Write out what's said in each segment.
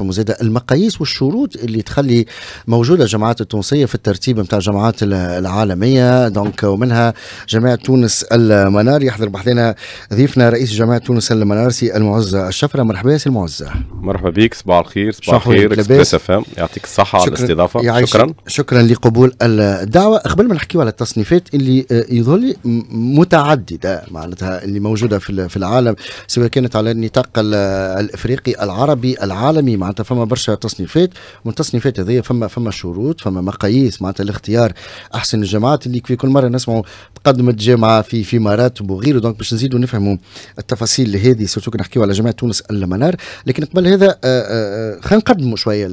وزاد المقاييس والشروط اللي تخلي موجوده الجامعات التونسيه في الترتيب نتاع الجامعات العالميه دونك ومنها جامعه تونس المنار يحضر بحثنا ضيفنا رئيس جامعه تونس المنار سي المعز الشفره مرحبا سي المعز مرحبا بك صباح الخير صباح الخير اكسبريس اف ام يعطيك الصحه على الاستضافه شكرا شكرا لقبول الدعوه قبل ما نحكيو على التصنيفات اللي آه، يظل متعدده معناتها اللي موجوده في العالم سواء كانت على النطاق الافريقي العربي العالمي معناتها فما برشا تصنيفات ومن التصنيفات هذيا فما فما شروط فما مقاييس معناتها الاختيار احسن الجامعات اللي في كل مره نسمعوا تقدمت جامعه في في مراتب وغيره دونك باش نزيدوا نفهموا التفاصيل هذه سورتو نحكيو على جامعه تونس المنار لكن قبل هذا آه، آه، آه، خلينا نقدموا شويه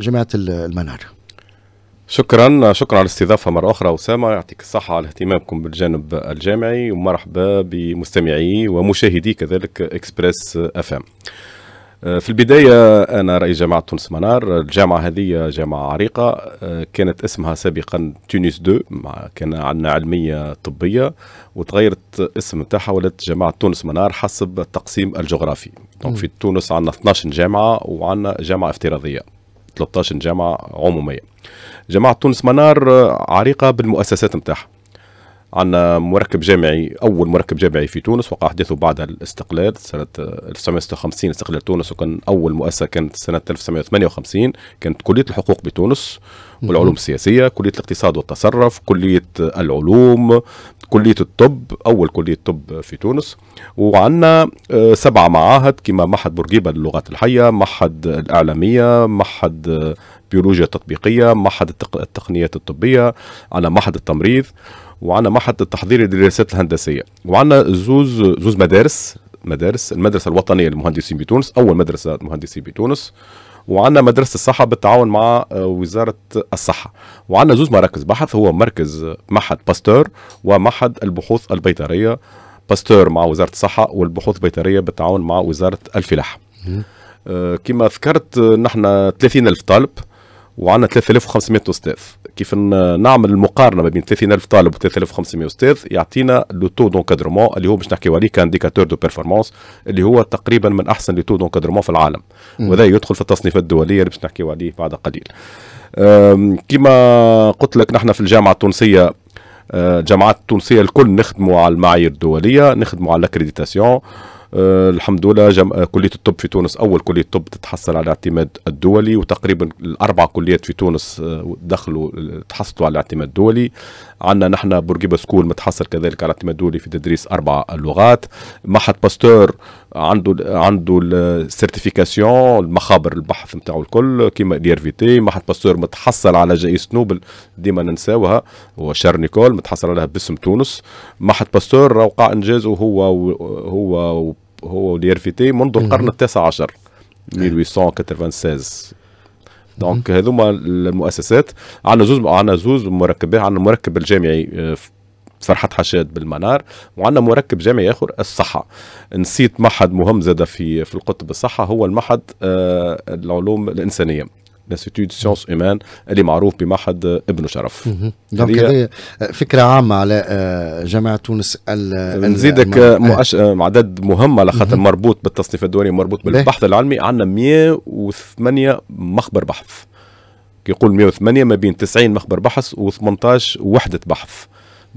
جامعه المنار شكرا شكرا على الاستضافة مرة أخرى أسامة يعطيك الصحة على اهتمامكم بالجانب الجامعي ومرحبا بمستمعي ومشاهدي كذلك إكسبريس أفام آه، في البداية أنا رئيس جامعة تونس منار الجامعة هذه جامعة عريقة آه، كانت اسمها سابقا تونس دو كان عندنا علمية طبية وتغيرت اسم تاعها ولات جامعة تونس منار حسب التقسيم الجغرافي دونك في تونس عندنا 12 جامعة وعندنا جامعة افتراضية 13 جامعة عمومية جامعة تونس منار آه، عريقة بالمؤسسات نتاعها عندنا مركب جامعي اول مركب جامعي في تونس وقع احداثه بعد الاستقلال سنه 1956 استقلال تونس وكان اول مؤسسه كانت سنه 1958 كانت كليه الحقوق بتونس والعلوم السياسيه كليه الاقتصاد والتصرف كليه العلوم كليه الطب اول كليه طب في تونس وعندنا آه، سبع معاهد كما معهد بورقيبه للغات الحيه معهد الاعلاميه معهد بيولوجيا تطبيقيه معهد التقنيات الطبيه على معهد التمريض وعنا معهد التحضير للدراسات الهندسيه وعنا زوز زوز مدارس مدارس المدرسه الوطنيه للمهندسين بتونس اول مدرسه مهندسين بتونس وعنا مدرسه الصحه بالتعاون مع آه، وزاره الصحه وعنا زوز مراكز بحث هو مركز معهد باستور ومعهد البحوث البيطريه باستور مع وزاره الصحه والبحوث البيطريه بالتعاون مع وزاره الفلاحه آه، كما ذكرت آه، نحن 30 ألف طالب وعندنا 3500 استاذ كيف نعمل المقارنه ما بين 30000 طالب و 3500 استاذ يعطينا لو تو دونكادرمون اللي هو باش نحكيو عليه كانديكاتور دو بيرفورمانس اللي هو تقريبا من احسن لو تو دونكادرمون في العالم وهذا يدخل في التصنيفات الدوليه اللي باش نحكيو عليه بعد قليل كما قلت لك نحن في الجامعه التونسيه الجامعات أه، التونسيه الكل نخدموا على المعايير الدوليه نخدموا على الاكريديتاسيون آه، الحمد لله جم... آه، كليه الطب في تونس اول كليه طب تتحصل على الاعتماد الدولي وتقريبا الاربع كليات في تونس آه، دخلوا تحصلوا على الاعتماد الدولي عندنا نحن بورقيبه سكول متحصل كذلك على الاعتماد الدولي في تدريس اربع لغات معهد باستور عنده عنده السيرتيفيكاسيون المخابر البحث نتاعو الكل كيما دير في تي محمد باستور متحصل على جائزه نوبل ديما ننساوها وشار نيكول متحصل عليها باسم تونس محمد باستور وقع انجازه هو هو هو ودير في تي منذ القرن التاسع عشر 1896 إيه. دونك هذوما المؤسسات عندنا زوز عندنا زوز مركبات عندنا المركب الجامعي آه، صرحة حشاد بالمنار وعندنا مركب جامعي اخر الصحه نسيت معهد مهم زاد في في القطب الصحه هو المعهد آه العلوم الانسانيه لانستيتيو دو سيونس ايمان اللي معروف بمعهد ابن شرف دونك هذه فكره عامه على آه، جامعه تونس نزيدك مؤش... آه، عدد مهم على خاطر مربوط بالتصنيف الدولي مربوط بالبحث العلمي عندنا 108 مخبر بحث يقول 108 ما بين 90 مخبر بحث و18 وحده بحث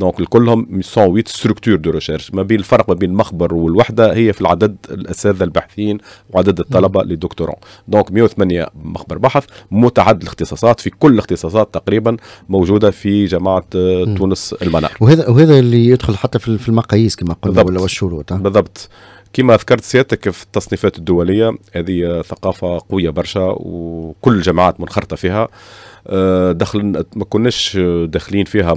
دونك كلهم 108 ستركتور دو ريشيرش ما بين الفرق ما بين المخبر والوحده هي في العدد الاساتذه الباحثين وعدد الطلبه لي دكتورون دونك 108 مخبر بحث متعدد الاختصاصات في كل الاختصاصات تقريبا موجوده في جماعه آه، تونس المنار وهذا وهذا اللي يدخل حتى في المقاييس كما قلنا ولا والشروط بالضبط كما ذكرت سيادتك في التصنيفات الدوليه هذه ثقافه قويه برشا وكل الجامعات منخرطه فيها آه، دخل ما كناش داخلين فيها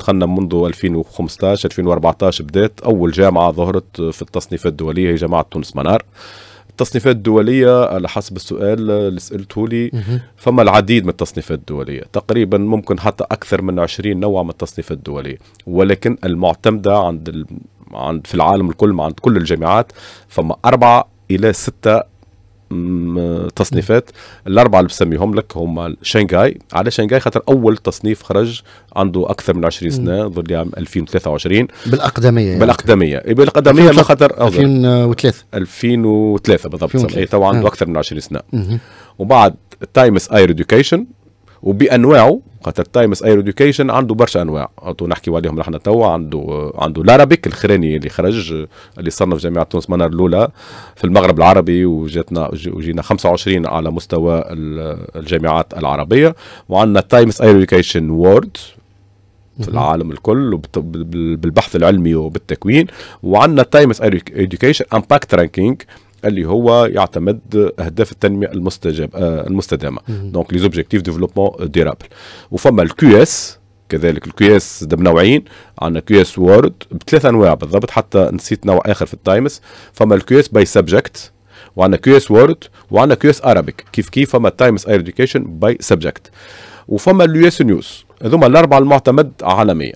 دخلنا منذ 2015 2014 بدات اول جامعه ظهرت في التصنيفات الدوليه هي جامعه تونس منار التصنيفات الدولية على حسب السؤال اللي سألته لي فما العديد من التصنيفات الدولية تقريبا ممكن حتى أكثر من 20 نوع من التصنيفات الدولية ولكن المعتمدة عند عند في العالم الكل عند كل الجامعات فما أربعة إلى ستة تصنيفات الاربعه اللي بسميهم لك هما شنغاي على شنغاي خاطر اول تصنيف خرج عنده اكثر من 20 سنه ظل عام 2023 بالاقدميه يعني بالاقدميه يعني. بالاقدميه ما خاطر 2003 2003 بالضبط تو عنده آه. اكثر من 20 سنه وبعد تايمس اير اديوكيشن وبانواعه خاطر تايمز اير اديوكيشن عنده برشا انواع نحكي عليهم نحن توا عنده عنده الارابيك الخراني اللي خرج اللي صنف جامعه تونس منار الاولى في المغرب العربي وجاتنا وجينا 25 على مستوى الجامعات العربيه وعندنا تايمز اير اديوكيشن وورد في العالم الكل بالبحث العلمي وبالتكوين وعندنا تايمز ايديوكيشن امباكت رانكينج اللي هو يعتمد اهداف التنميه المستجاب آه، المستدامه دونك لي زوبجيكتيف ديفلوبمون ديرابل وفما الكيو اس كذلك الكيو اس بنوعين عندنا كيو اس وورد بثلاث انواع بالضبط حتى نسيت نوع اخر في التايمز فما الكيو اس باي سبجكت وعندنا كيو اس وورد وعندنا كيو اس ارابيك كيف كيف فما تايمز اير اديوكيشن باي سبجكت وفما اليو اس نيوز هذوما الاربعه المعتمد عالميا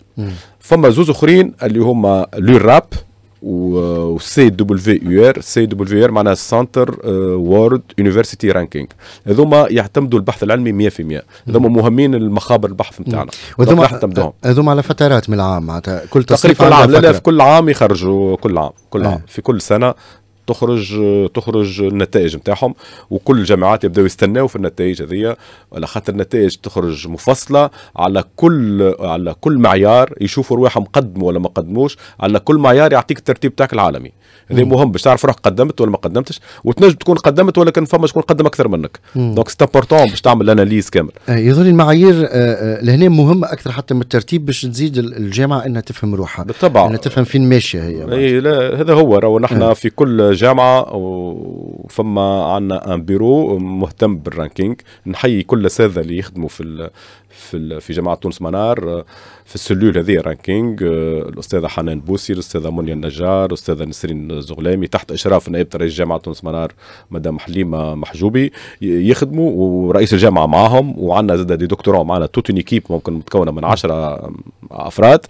فما زوز اخرين اللي هما لوراب والسي دبليو ار سي دبليو ار معناها سنتر وورد يونيفرسيتي رانكينج هذوما يعتمدوا البحث العلمي 100% هذوما مهمين المخابر البحث نتاعنا هذوما هذوما على فترات من العام معناتها كل تصنيف تقريبا كل عام لا لا في كل عام يخرجوا كل عام كل عام آه. في كل سنه تخرج تخرج النتائج نتاعهم وكل الجامعات يبداو يستناو في النتائج هذه على خاطر النتائج تخرج مفصله على كل على كل معيار يشوفوا رواحهم قدموا ولا ما قدموش على كل معيار يعطيك الترتيب تاعك العالمي هذا مهم باش تعرف روحك قدمت ولا ما قدمتش وتنجم تكون قدمت ولكن فما شكون قدم اكثر منك دونك سي امبورتون باش تعمل اناليز كامل آه، يظن المعايير آه، آه، لهنا مهمه اكثر حتى من الترتيب باش تزيد الجامعه انها تفهم روحها بالطبع انها تفهم فين ماشيه هي لا هذا هو راهو نحن في كل جامعه وفما عندنا ان بيرو مهتم بالرانكينج نحيي كل الاساتذه اللي يخدموا في في في جامعه تونس منار في السلول هذه رانكينج الاستاذه حنان بوسي الاستاذه منيا النجار الاستاذه نسرين زغلامي تحت اشراف نائب رئيس جامعه تونس منار مدام حليمه محجوبي يخدموا ورئيس الجامعه معاهم وعندنا زاد دي دكتوراه معنا توتين كيب ممكن متكونه من 10 افراد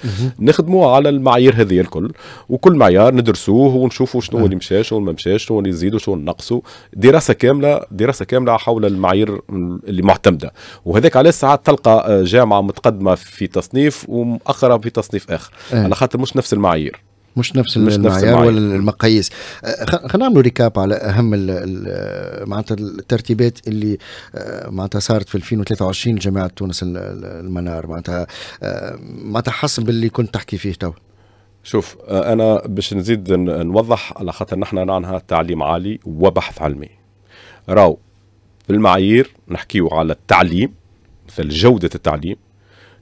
نخدموا على المعايير هذه الكل وكل معيار ندرسوه ونشوفوا شنو اللي مشاش شو ما مشاش شو اللي نزيدوا شو نقصوا دراسه كامله دراسه كامله حول المعايير اللي معتمده وهذاك علاش ساعات تلقى آه، جامعه متقدمه في تصنيف ومؤخره في تصنيف اخر أه. على خاطر مش نفس المعايير مش نفس مش المعيار ولا المقاييس آه، خلينا نعملوا ريكاب على اهم آه، معناتها الترتيبات اللي معناتها صارت في 2023 لجامعه تونس المنار معناتها معناتها حسب اللي كنت تحكي فيه تو شوف آه، انا باش نزيد نوضح على خاطر نحن نعنها تعليم عالي وبحث علمي راو بالمعايير نحكيو على التعليم مثل جوده التعليم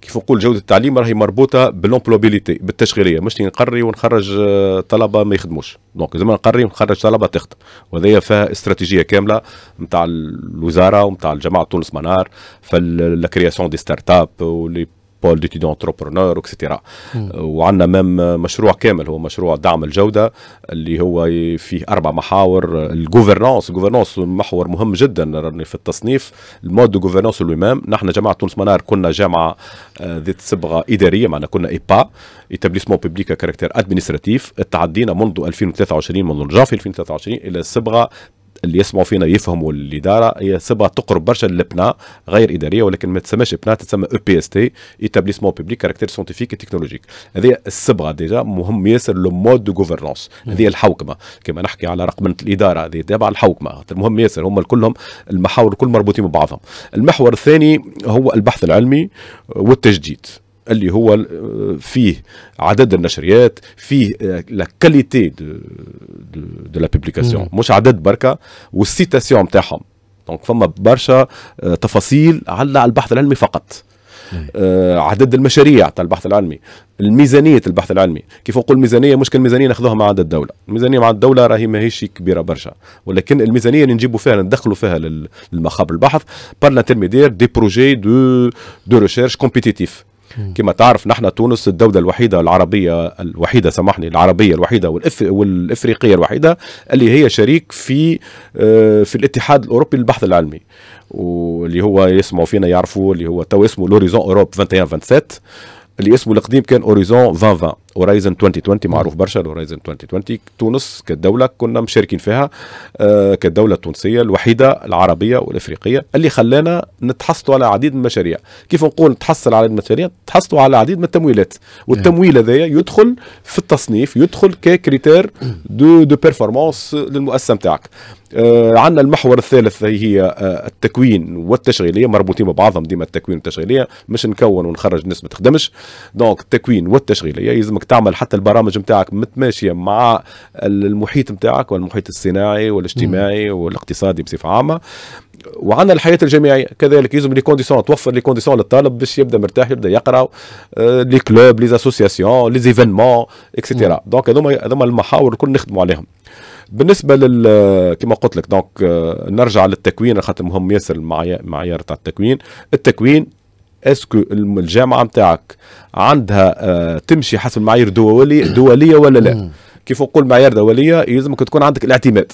كيف نقول جوده التعليم راهي مربوطه بالامبلوبيليتي بالتشغيليه مش نقري ونخرج آه، طلبه ما يخدموش دونك زعما نقري ونخرج طلبه تخدم وهذايا فيها استراتيجيه كامله نتاع الوزاره ونتاع الجماعه تونس منار فالكرياسيون دي ستارت اب ولي بول ديتيدون انتربرونور اكسترا وعندنا مام euh, مشروع كامل هو مشروع دعم الجوده اللي هو فيه اربع محاور الجوفرنانس آه، الجوفرنانس محور مهم جدا راني في التصنيف المود دو جوفرنانس الامام نحن جامعه تونس منار كنا جامعه آه، ذات صبغه اداريه معنا كنا ايبا ايتابليسمون بوبليك كاركتير ادمنستراتيف تعدينا منذ 2023 منذ الجافي 2023 الى صبغه اللي يسمعوا فينا يفهموا الاداره هي صبغه تقرب برشا للبنا غير اداريه ولكن ما تسماش بنا تسمى او بي اس تي ايتابليسمون بوبليك كاركتير سونتيفيك تكنولوجيك هذه الصبغه ديجا مهم ياسر لو مود دو غوفرنونس هذه الحوكمه كما نحكي على رقمنه الاداره هذه تابعه الحوكمه المهم ياسر هم كلهم المحاور الكل مربوطين ببعضهم المحور الثاني هو البحث العلمي والتجديد اللي هو آه، فيه عدد النشريات فيه لا كاليتي دو دو لا بوبليكاسيون مش عدد بركه والسيتاسيون نتاعهم دونك فما برشا آه، تفاصيل على البحث العلمي فقط آه عدد المشاريع تاع البحث العلمي الميزانيه البحث العلمي كيف نقول ميزانيه مش كالميزانية ناخذوها مع عدد الدوله الميزانيه مع الدوله راهي ماهيش كبيره برشا ولكن الميزانيه اللي نجيبوا فيها ندخلوا فيها للمخابر البحث بار لانترميدير دي بروجي دو دو ريشيرش كومبيتيتيف كما تعرف نحن تونس الدولة الوحيدة العربية الوحيدة سامحني العربية الوحيدة والإفريقية الوحيدة اللي هي شريك في آه، في الاتحاد الأوروبي للبحث العلمي واللي هو يسمعوا فينا يعرفوا اللي هو تو اسمه لوريزون أوروب 21 27 اللي اسمه القديم كان اوريزون 2020 هورايزن 2020 معروف برشا هورايزن 2020 تونس كدوله كنا مشاركين فيها آه، كدوله التونسيه الوحيده العربيه والافريقيه اللي خلانا نتحصلوا على عديد من المشاريع كيف نقول نتحصل على المشاريع تحصلوا على عديد من التمويلات والتمويل هذايا يدخل في التصنيف يدخل ككريتير دو دو بيرفورمانس للمؤسسه نتاعك آه عندنا المحور الثالث هي آه التكوين والتشغيليه مربوطين ببعضهم ديما التكوين والتشغيليه مش نكون ونخرج ناس ما تخدمش دونك التكوين والتشغيليه يلزمك انك تعمل حتى البرامج نتاعك متماشيه مع المحيط نتاعك والمحيط الصناعي والاجتماعي والاقتصادي بصفه عامه وعندنا الحياه الجامعيه كذلك يلزم لي كونديسيون توفر لي كونديسيون للطالب باش يبدا مرتاح يبدا يقرا آه، لي كلوب لي اسوسياسيون لي زيفينمون اكسيتيرا دونك هذوما هذوما المحاور الكل نخدموا عليهم بالنسبه لل كما قلت لك دونك آه، نرجع للتكوين خاطر مهم ياسر المعيار تاع التكوين التكوين اسكو الجامعه نتاعك عندها آه، تمشي حسب معايير دولي دوليه ولا لا كيف نقول معايير دوليه يلزمك تكون عندك الاعتماد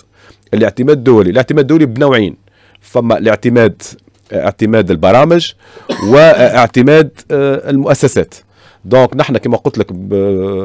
الاعتماد الدولي الاعتماد الدولي بنوعين فما الاعتماد آه، اعتماد البرامج واعتماد آه، المؤسسات دونك نحن كما قلت لك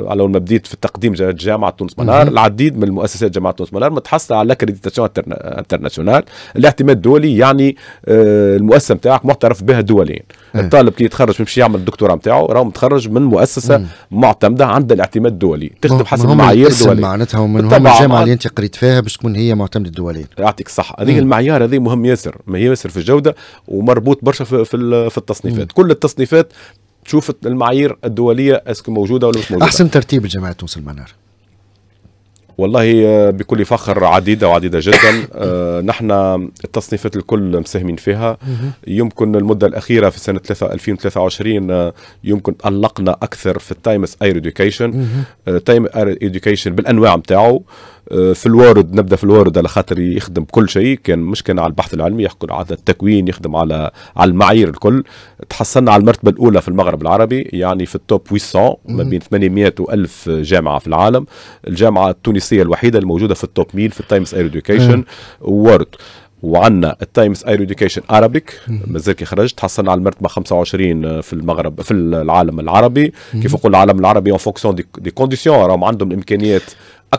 على اول ما بديت في التقديم جامعه تونس منار العديد من المؤسسات جامعه تونس منار متحصله على كريديتاسيون انترناسيونال الاعتماد الدولي يعني آه، المؤسسه نتاعك معترف بها دوليا إيه. الطالب كي يتخرج يمشي يعمل الدكتوراه نتاعو راهو متخرج من مؤسسه مم. معتمده عند الاعتماد الدولي تخدم حسب معايير دوليه معناتها ومن هم الجامعه اللي انت قريت فيها باش تكون هي معتمده دوليا يعطيك الصحه هذه المعيار هذه مهم ياسر ما ياسر في الجوده ومربوط برشا في, في التصنيفات مم. كل التصنيفات تشوف المعايير الدوليه اسكو موجوده ولا مش موجوده احسن ترتيب جماعه تونس المنار والله آه، بكل فخر عديدة وعديدة جدا آه، نحن التصنيفات الكل مساهمين فيها يمكن المدة الأخيرة في سنة 2023 آه، يمكن ألقنا أكثر في التايمس اير اديوكيشن تايم اير اديوكيشن بالأنواع متاعه آه، في الوارد نبدا في الوارد على خاطر يخدم كل شيء كان مش كان على البحث العلمي يخدم على التكوين يخدم على على المعايير الكل تحصلنا على المرتبه الاولى في المغرب العربي يعني في التوب 800 ما بين 800 و1000 جامعه في العالم الجامعه التونسيه الوحيده الموجوده في التوب 100 في التايمز اير اديوكيشن وورد وعندنا التايمز اير اديوكيشن ارابيك مازال كي خرجت حصلنا على المرتبه 25 في المغرب في العالم العربي كيف نقول العالم العربي اون فونكسيون دي كونديسيون راهم عندهم الامكانيات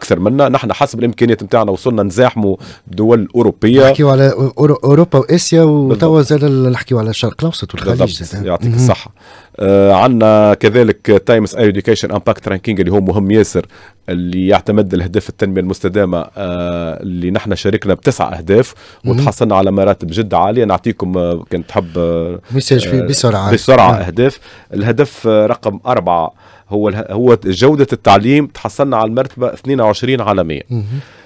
اكثر منا نحن حسب الامكانيات نتاعنا وصلنا نزاحموا دول اوروبيه نحكيو على اوروبا واسيا وتوا زاد نحكيو على الشرق الاوسط والخليج يعطيك الصحه آه عندنا كذلك تايمز ايديوكيشن امباكت رانكينج اللي هو مهم ياسر اللي يعتمد الاهداف التنميه المستدامه آه اللي نحن شاركنا بتسع اهداف وتحصلنا على مراتب جد عاليه نعطيكم آه كان تحب آه مساج آه، بسرعه بسرعه نعم. اهداف الهدف آه، رقم اربعه هو هو جوده التعليم تحصلنا على المرتبه 22 عالميه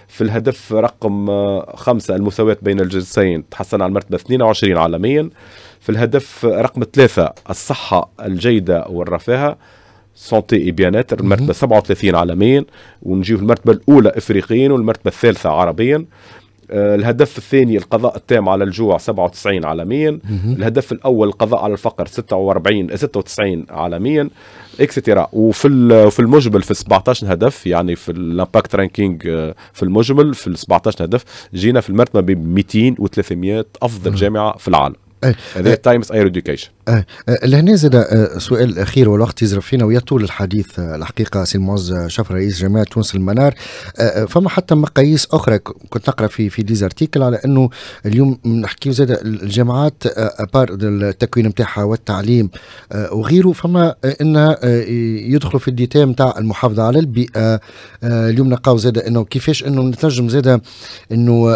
في الهدف رقم خمسة المساواة بين الجنسين تحصلنا على المرتبة 22 عالميا في الهدف رقم ثلاثة الصحة الجيدة والرفاهة سونتي اي بيانات المرتبه 37 عالميا ونجيو المرتبه الاولى افريقيا والمرتبه الثالثه عربيا آه، الهدف الثاني القضاء التام على الجوع 97 عالميا الهدف الاول القضاء على الفقر 46 96 عالميا اكسترا وفي في المجمل في 17 هدف يعني في الامباكت رانكينج آه، في المجمل في 17 هدف جينا في المرتبه ب 200 و 300 افضل جامعه في العالم هذا تايمز اير اديوكيشن لهنا زاد آه، سؤال اخير والوقت يزرف فينا ويطول الحديث آه، الحقيقه سي المعز آه، شاف رئيس جامعه تونس المنار فما حتى مقاييس اخرى كنت نقرا في في ديزارتيكل على انه اليوم نحكيو زاد الجامعات ابار التكوين نتاعها والتعليم وغيره فما انها يدخلوا في الديتام نتاع المحافظه على البيئه اليوم نلقاو زاد انه كيفاش انه نتنجم زاد انه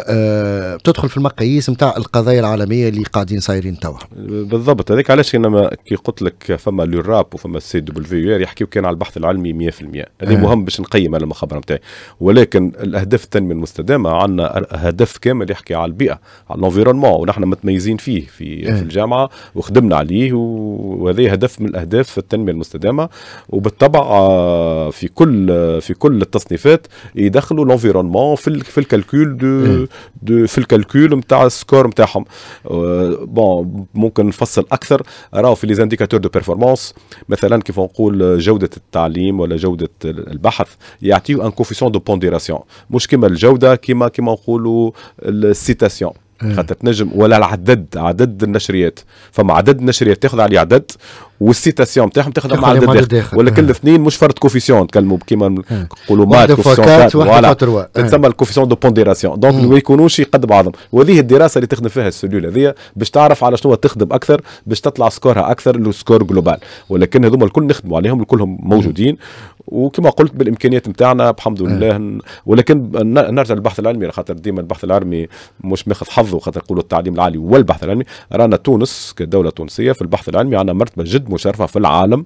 تدخل في المقاييس نتاع القضايا العالميه اللي قاعدين صايرين توا بالضبط هذاك علاش علاش انما كي قلت لك فما لو راب وفما السي دبليو ار يحكيو كان على البحث العلمي 100% هذا آه. مهم باش نقيم انا المخابره نتاعي ولكن الاهداف التنميه المستدامه عندنا هدف كامل يحكي على البيئه على الانفيرونمون ونحن متميزين فيه في, آه. في الجامعه وخدمنا عليه وهذا هدف من الاهداف التنميه المستدامه وبالطبع آه، في كل في كل التصنيفات يدخلوا الانفيرونمون في في الكالكول دو, دو في الكالكول نتاع السكور نتاعهم بون ممكن نفصل اكثر راهو في ليزانديكاتور دو بيرفورمانس مثلا كيف نقول جوده التعليم ولا جوده البحث يعطيو ان كوفيسيون دو بونديراسيون مش كيما الجوده كيما كيما نقولوا السيتاسيون إيه. خاطر تنجم ولا العدد عدد النشريات فما عدد النشريات تاخذ على عدد والسيتاسيون تاعهم تاخذ مع عدد داخل, داخل. ولا كل إيه. اثنين مش فرد كوفيسيون تكلموا كيما إيه. نقولوا مات كوفيسيون تسمى الكوفيسيون دو بونديراسيون دونك ما يكونوش قد بعضهم وهذه الدراسه اللي تخدم فيها السلول هذه باش تعرف على شنو تخدم اكثر باش تطلع سكورها اكثر لو سكور جلوبال ولكن هذوما الكل نخدموا عليهم كلهم موجودين وكما قلت بالامكانيات نتاعنا الحمد لله ولكن نرجع للبحث العلمي خاطر ديما البحث العلمي مش ماخذ حظ حظه خاطر نقولوا التعليم العالي والبحث العلمي رانا تونس كدوله تونسيه في البحث العلمي عندنا مرتبه جد مشرفه في العالم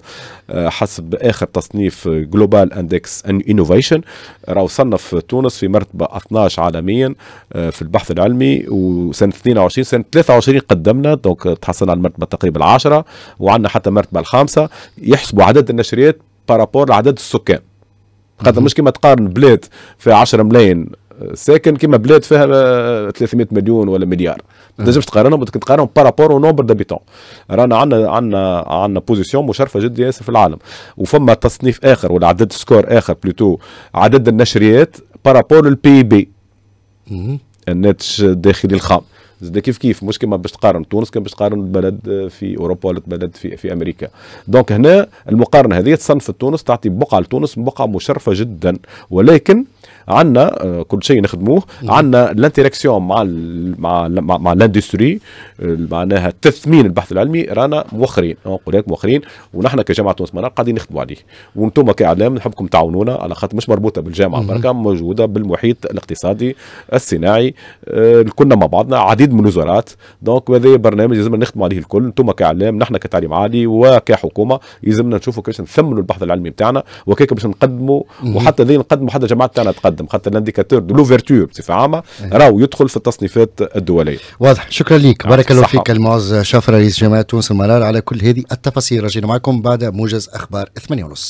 آه، حسب اخر تصنيف جلوبال اندكس انوفيشن راه صنف تونس في مرتبه 12 عالميا آه، في البحث العلمي وسنه 22 سنه 23 قدمنا دونك تحصلنا على المرتبه تقريبا العاشره وعندنا حتى المرتبه الخامسه يحسبوا عدد النشريات بارابور لعدد السكان خاطر مش كيما تقارن بلاد في 10 ملايين ساكن كيما بلاد فيها 300 آه، مليون ولا مليار ما تنجمش تقارنهم بدك تقارنهم بارابور ونومبر دابيتون رانا عندنا عندنا عندنا بوزيسيون مشرفه جدا ياسر في العالم وفما تصنيف اخر ولا عدد سكور اخر بلوتو عدد النشريات بارابور البي بي الناتج الداخلي الخام زاد كيف كيف مش كما باش تقارن تونس كما باش تقارن بلد آه، في اوروبا ولا بلد في في امريكا دونك هنا المقارنه هذه تصنف تونس تعطي بقعه لتونس بقعه مشرفه جدا ولكن عندنا آه، كل شيء نخدموه عندنا الانتراكسيون مع مع مع, الاندستري معناها تثمين البحث العلمي رانا موخرين نقول لك موخرين ونحن كجامعه تونس منار قاعدين نخدموا عليه وانتم كاعلام نحبكم تعاونونا على خاطر مش مربوطه بالجامعه بركه موجوده بالمحيط الاقتصادي الصناعي آه، كنا مع بعضنا عديد من الوزارات دونك هذا برنامج لازم نخدموا عليه الكل انتم كاعلام نحن كتعليم عالي وكحكومه يلزمنا نشوفوا كيفاش نثمنوا البحث العلمي بتاعنا وكيف باش نقدموا وحتى ذي نقدموا حتى الجامعات تاعنا تقدم عندهم خاطر الانديكاتور دو لوفرتور بصفه عامه إيه. راهو يدخل في التصنيفات الدوليه واضح شكرا ليك نعم. بارك الله فيك المعز شافر رئيس جمعيه تونس المرار على كل هذه التفاصيل رجينا معكم بعد موجز اخبار 8 ونص